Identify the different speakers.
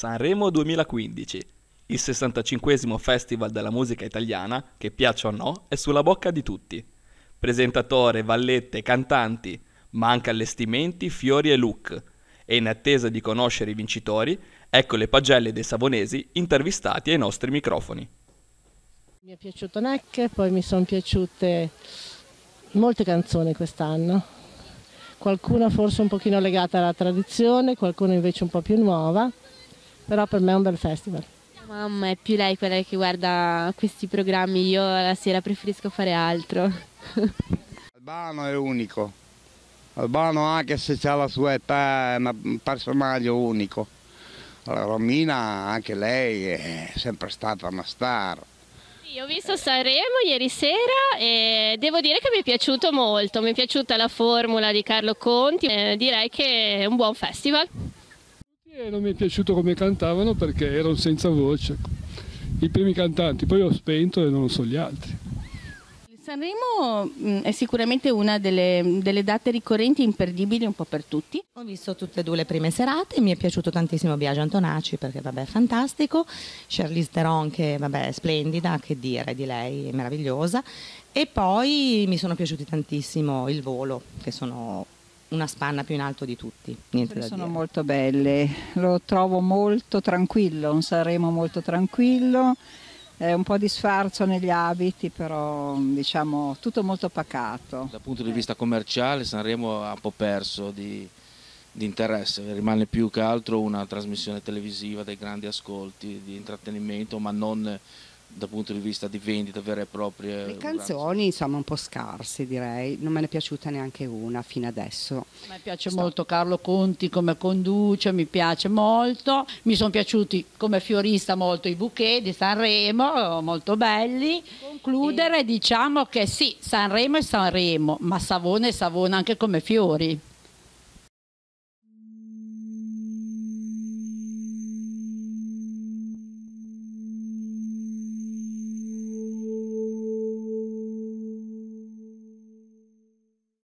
Speaker 1: Sanremo 2015, il 65 Festival della musica italiana, che piaccia o no, è sulla bocca di tutti. Presentatore, vallette, cantanti, ma anche allestimenti, fiori e look. E in attesa di conoscere i vincitori, ecco le pagelle dei savonesi intervistati ai nostri microfoni.
Speaker 2: Mi è piaciuto Neck, poi mi sono piaciute molte canzoni quest'anno. Qualcuna forse un pochino legata alla tradizione, qualcuna invece un po' più nuova però per me è un bel festival. Mamma è più lei quella che guarda questi programmi, io la sera preferisco fare altro.
Speaker 1: Albano è unico,
Speaker 2: Albano anche se ha la sua età è un personaggio unico. La Romina anche lei è sempre stata una star. Io ho visto Sanremo ieri sera e devo dire che mi è piaciuto molto, mi è piaciuta la formula di Carlo Conti e eh, direi che è un buon festival.
Speaker 1: E non mi è piaciuto come cantavano perché erano senza voce. I primi cantanti, poi ho spento e non so gli altri.
Speaker 2: Sanremo mm, è sicuramente una delle, delle, date ricorrenti imperdibili un po' per tutti. Ho visto tutte e due le prime serate, mi è piaciuto tantissimo Biagio Antonacci perché vabbè è fantastico, Charlize Theron che vabbè è splendida, che dire di lei, è meravigliosa e poi mi sono piaciuti tantissimo Il Volo che sono una spanna più in alto di tutti. Niente sono dire. molto belle, lo trovo molto tranquillo, un Sanremo molto tranquillo, eh, un po' di sfarzo negli abiti, però diciamo tutto molto pacato. Dal
Speaker 1: punto di vista commerciale Sanremo ha un po' perso di, di interesse, rimane più che altro una trasmissione televisiva dei grandi ascolti, di intrattenimento, ma non dal punto di vista di vendita vera e propria. Le canzoni
Speaker 2: insomma un po' scarse direi, non me ne è piaciuta neanche una fino adesso. A me piace Sto... molto Carlo Conti come conduce, mi piace molto, mi sono piaciuti come fiorista molto i bouquet di Sanremo, molto belli. Concludere e... diciamo che sì, Sanremo è Sanremo, ma Savone è Savona anche come fiori.